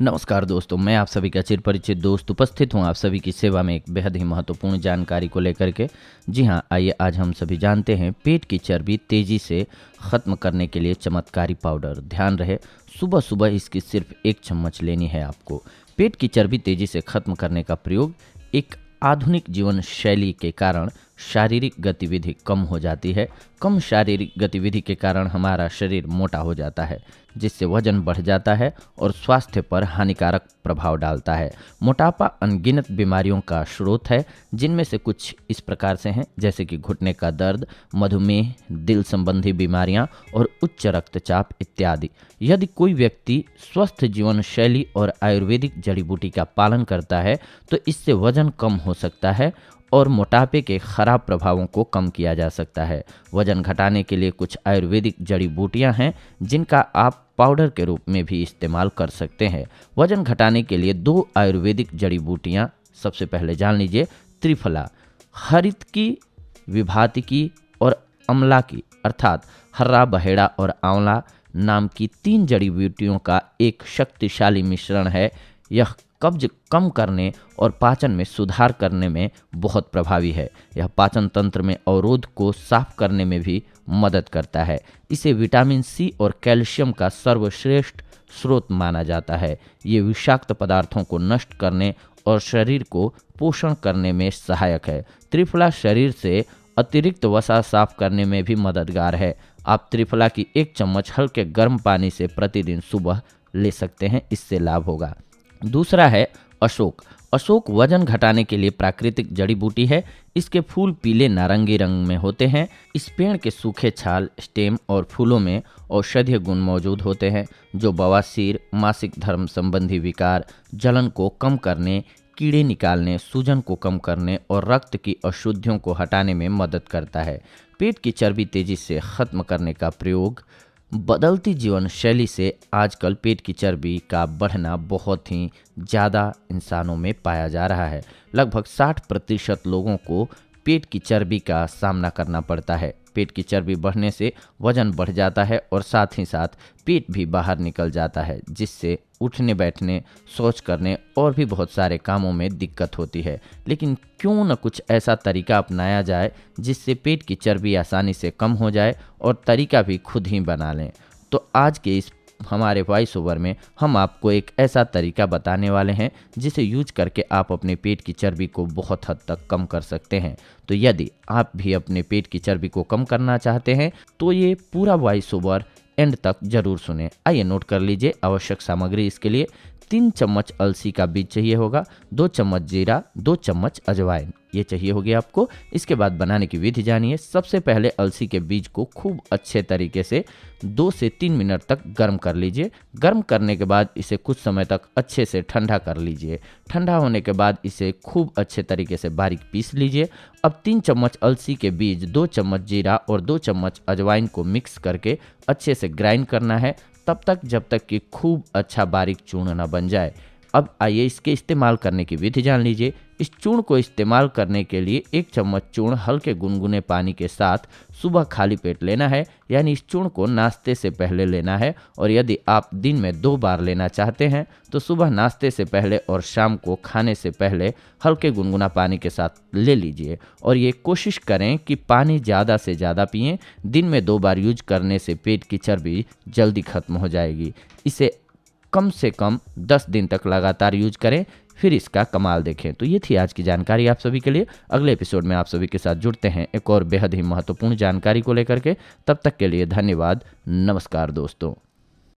नमस्कार दोस्तों मैं आप सभी का चिर परिचित दोस्त उपस्थित हूँ आप सभी की सेवा में एक बेहद ही महत्वपूर्ण जानकारी को लेकर के जी हाँ आइए आज हम सभी जानते हैं पेट की चर्बी तेजी से ख़त्म करने के लिए चमत्कारी पाउडर ध्यान रहे सुबह सुबह इसकी सिर्फ एक चम्मच लेनी है आपको पेट की चर्बी तेजी से ख़त्म करने का प्रयोग एक आधुनिक जीवन शैली के कारण शारीरिक गतिविधि कम हो जाती है कम शारीरिक गतिविधि के कारण हमारा शरीर मोटा हो जाता है जिससे वजन बढ़ जाता है और स्वास्थ्य पर हानिकारक प्रभाव डालता है मोटापा अनगिनत बीमारियों का स्रोत है जिनमें से कुछ इस प्रकार से हैं जैसे कि घुटने का दर्द मधुमेह दिल संबंधी बीमारियां और उच्च रक्तचाप इत्यादि यदि कोई व्यक्ति स्वस्थ जीवन शैली और आयुर्वेदिक जड़ी बूटी का पालन करता है तो इससे वजन कम हो सकता है और मोटापे के खराब प्रभावों को कम किया जा सकता है वजन घटाने के लिए कुछ आयुर्वेदिक जड़ी बूटियां हैं जिनका आप पाउडर के रूप में भी इस्तेमाल कर सकते हैं वजन घटाने के लिए दो आयुर्वेदिक जड़ी बूटियाँ सबसे पहले जान लीजिए त्रिफला हरित की विभात की और अमला की अर्थात हर्रा बहेड़ा और आंवला नाम की तीन जड़ी बूटियों का एक शक्तिशाली मिश्रण है यह कब्ज कम करने और पाचन में सुधार करने में बहुत प्रभावी है यह पाचन तंत्र में अवरोध को साफ करने में भी मदद करता है इसे विटामिन सी और कैल्शियम का सर्वश्रेष्ठ स्रोत माना जाता है ये विषाक्त पदार्थों को नष्ट करने और शरीर को पोषण करने में सहायक है त्रिफला शरीर से अतिरिक्त वसा साफ करने में भी मददगार है आप त्रिफला की एक चम्मच हल्के गर्म पानी से प्रतिदिन सुबह ले सकते हैं इससे लाभ होगा दूसरा है अशोक अशोक वजन घटाने के लिए प्राकृतिक जड़ी बूटी है इसके फूल पीले नारंगी रंग में होते हैं इस पेड़ के सूखे छाल स्टेम और फूलों में औषधीय गुण मौजूद होते हैं जो बवासीर मासिक धर्म संबंधी विकार जलन को कम करने कीड़े निकालने सूजन को कम करने और रक्त की अशुद्धियों को हटाने में मदद करता है पेट की चर्बी तेजी से खत्म करने का प्रयोग बदलती जीवन शैली से आजकल पेट की चर्बी का बढ़ना बहुत ही ज़्यादा इंसानों में पाया जा रहा है लगभग 60 प्रतिशत लोगों को पेट की चर्बी का सामना करना पड़ता है पेट की चर्बी बढ़ने से वजन बढ़ जाता है और साथ ही साथ पेट भी बाहर निकल जाता है जिससे उठने बैठने सोच करने और भी बहुत सारे कामों में दिक्कत होती है लेकिन क्यों न कुछ ऐसा तरीका अपनाया जाए जिससे पेट की चर्बी आसानी से कम हो जाए और तरीका भी खुद ही बना लें तो आज के इस हमारे वॉइस ओवर में हम आपको एक ऐसा तरीका बताने वाले हैं जिसे यूज करके आप अपने पेट की चर्बी को बहुत हद तक कम कर सकते हैं तो यदि आप भी अपने पेट की चर्बी को कम करना चाहते हैं तो ये पूरा वॉइस ओवर एंड तक जरूर सुने आइए नोट कर लीजिए आवश्यक सामग्री इसके लिए तीन चम्मच अलसी का बीज चाहिए होगा दो चम्मच जीरा दो चम्मच अजवाइन ये चाहिए होगी आपको इसके बाद बनाने की विधि जानिए सबसे पहले अलसी के बीज को खूब अच्छे तरीके से दो से तीन मिनट तक गर्म कर लीजिए गर्म करने के बाद इसे कुछ समय तक अच्छे से ठंडा कर लीजिए ठंडा होने के बाद इसे खूब अच्छे तरीके से बारीक पीस लीजिए अब तीन चम्मच अलसी के बीज दो चम्मच जीरा और दो चम्मच अजवाइन को मिक्स करके अच्छे से ग्राइंड करना है तब तक जब तक कि खूब अच्छा बारीक चूर्ण ना बन जाए अब आइए इसके इस्तेमाल करने की विधि जान लीजिए इस चूर्ण को इस्तेमाल करने के लिए एक चम्मच चूर्ण हल्के गुनगुने पानी के साथ सुबह खाली पेट लेना है यानी इस चूर्ण को नाश्ते से पहले लेना है और यदि आप दिन में दो बार लेना चाहते हैं तो सुबह नाश्ते से पहले और शाम को खाने से पहले हल्के गुनगुना पानी के साथ ले लीजिए और ये कोशिश करें कि पानी ज़्यादा से ज़्यादा पिएँ दिन में दो बार यूज करने से पेट की चर्बी जल्दी खत्म हो जाएगी इसे कम से कम 10 दिन तक लगातार यूज करें फिर इसका कमाल देखें तो ये थी आज की जानकारी आप सभी के लिए अगले एपिसोड में आप सभी के साथ जुड़ते हैं एक और बेहद ही महत्वपूर्ण जानकारी को लेकर के तब तक के लिए धन्यवाद नमस्कार दोस्तों